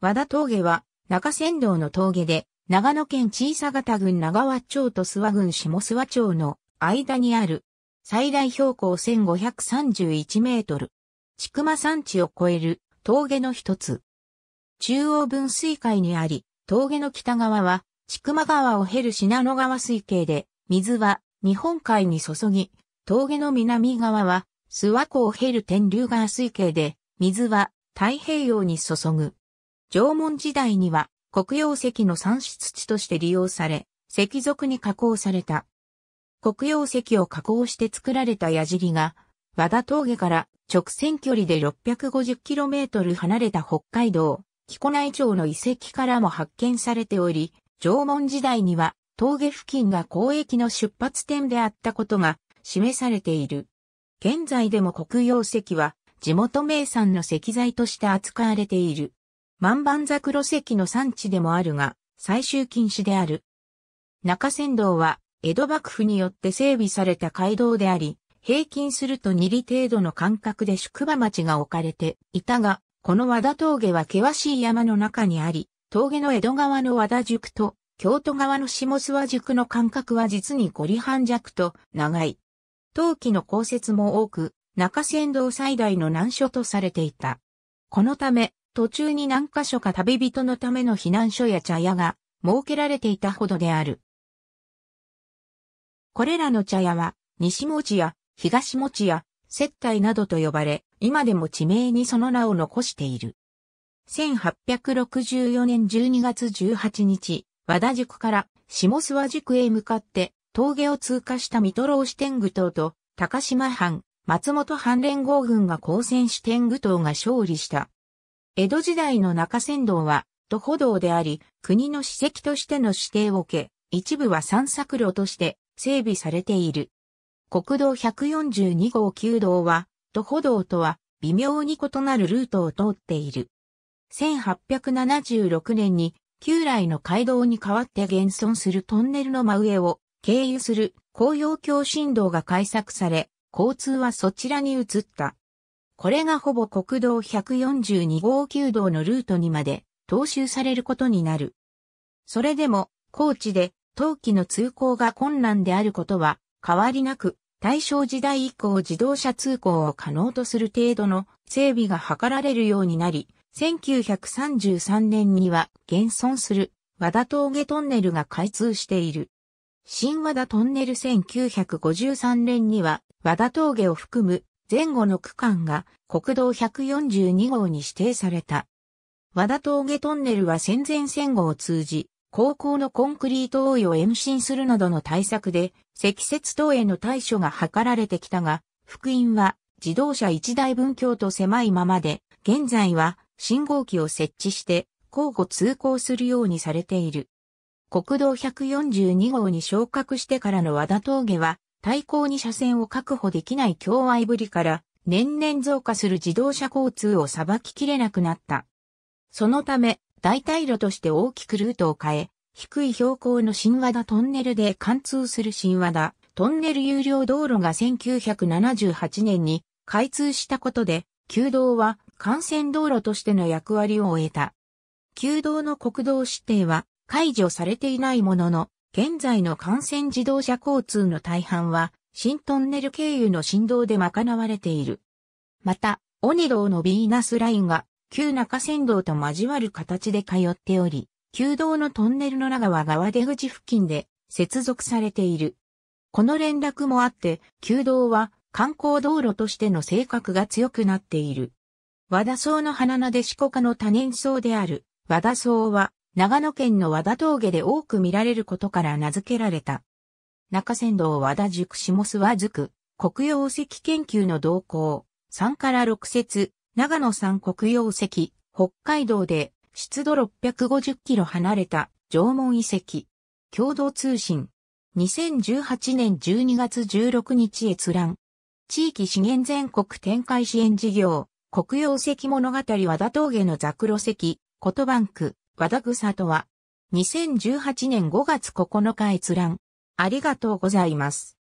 和田峠は、中仙道の峠で、長野県小佐方郡長和町と諏訪郡下諏訪町の間にある、最大標高1531メートル。千曲山地を越える峠の一つ。中央分水海にあり、峠の北側は、千曲川を経る信濃川水系で、水は日本海に注ぎ、峠の南側は、諏訪湖を経る天竜川水系で、水は太平洋に注ぐ。縄文時代には黒曜石の産出地として利用され、石族に加工された。黒曜石を加工して作られた矢尻が、和田峠から直線距離で 650km 離れた北海道、木古内町の遺跡からも発見されており、縄文時代には峠付近が交易の出発点であったことが示されている。現在でも黒曜石は地元名産の石材として扱われている。万万桜石の産地でもあるが、最終禁止である。中山道は、江戸幕府によって整備された街道であり、平均すると2里程度の間隔で宿場町が置かれていたが、この和田峠は険しい山の中にあり、峠の江戸川の和田宿と京都側の下諏訪宿の間隔は実に五里半弱と長い。陶器の降雪も多く、中山道最大の難所とされていた。このため、途中に何箇所か旅人のための避難所や茶屋が設けられていたほどである。これらの茶屋は、西持や東持や接待などと呼ばれ、今でも地名にその名を残している。1864年12月18日、和田宿から下諏訪宿へ向かって峠を通過した水戸老四天狗党と高島藩、松本藩連合軍が交戦し天狗島が勝利した。江戸時代の中仙道は、徒歩道であり、国の史跡としての指定を受け、一部は散策路として整備されている。国道142号旧道は、徒歩道とは微妙に異なるルートを通っている。1876年に旧来の街道に代わって現存するトンネルの真上を経由する紅葉橋新道が開削され、交通はそちらに移った。これがほぼ国道142号旧道のルートにまで踏襲されることになる。それでも、高知で冬季の通行が困難であることは変わりなく、大正時代以降自動車通行を可能とする程度の整備が図られるようになり、1933年には現存する和田峠トンネルが開通している。新和田トンネル1953年には和田峠を含む前後の区間が国道142号に指定された。和田峠トンネルは戦前戦後を通じ、高校のコンクリート応用を延伸するなどの対策で、積雪等への対処が図られてきたが、福音は自動車1台分強と狭いままで、現在は信号機を設置して交互通行するようにされている。国道142号に昇格してからの和田峠は対向に車線を確保できない境愛ぶりから年々増加する自動車交通を裁ききれなくなった。そのため、代替路として大きくルートを変え、低い標高の新和田トンネルで貫通する新和田トンネル有料道路が1978年に開通したことで、旧道は幹線道路としての役割を終えた。旧道の国道指定は解除されていないものの、現在の幹線自動車交通の大半は、新トンネル経由の振動で賄われている。また、鬼道のビーナスラインが、旧中山道と交わる形で通っており、旧道のトンネルの長は側出口付近で接続されている。この連絡もあって、旧道は観光道路としての性格が強くなっている。和田草の花のでし股科の多年草である。和田草は長野県の和田峠で多く見られることから名付けられた。中山道和田塾下諏訪塾、国曜石研究の動向、3から6節、長野山国曜石、北海道で湿度650キロ離れた縄文遺跡、共同通信、2018年12月16日閲覧、地域資源全国展開支援事業、国曜石物語和田峠のザクロ石、ことバンク、和田草とは、2018年5月9日閲覧。ありがとうございます。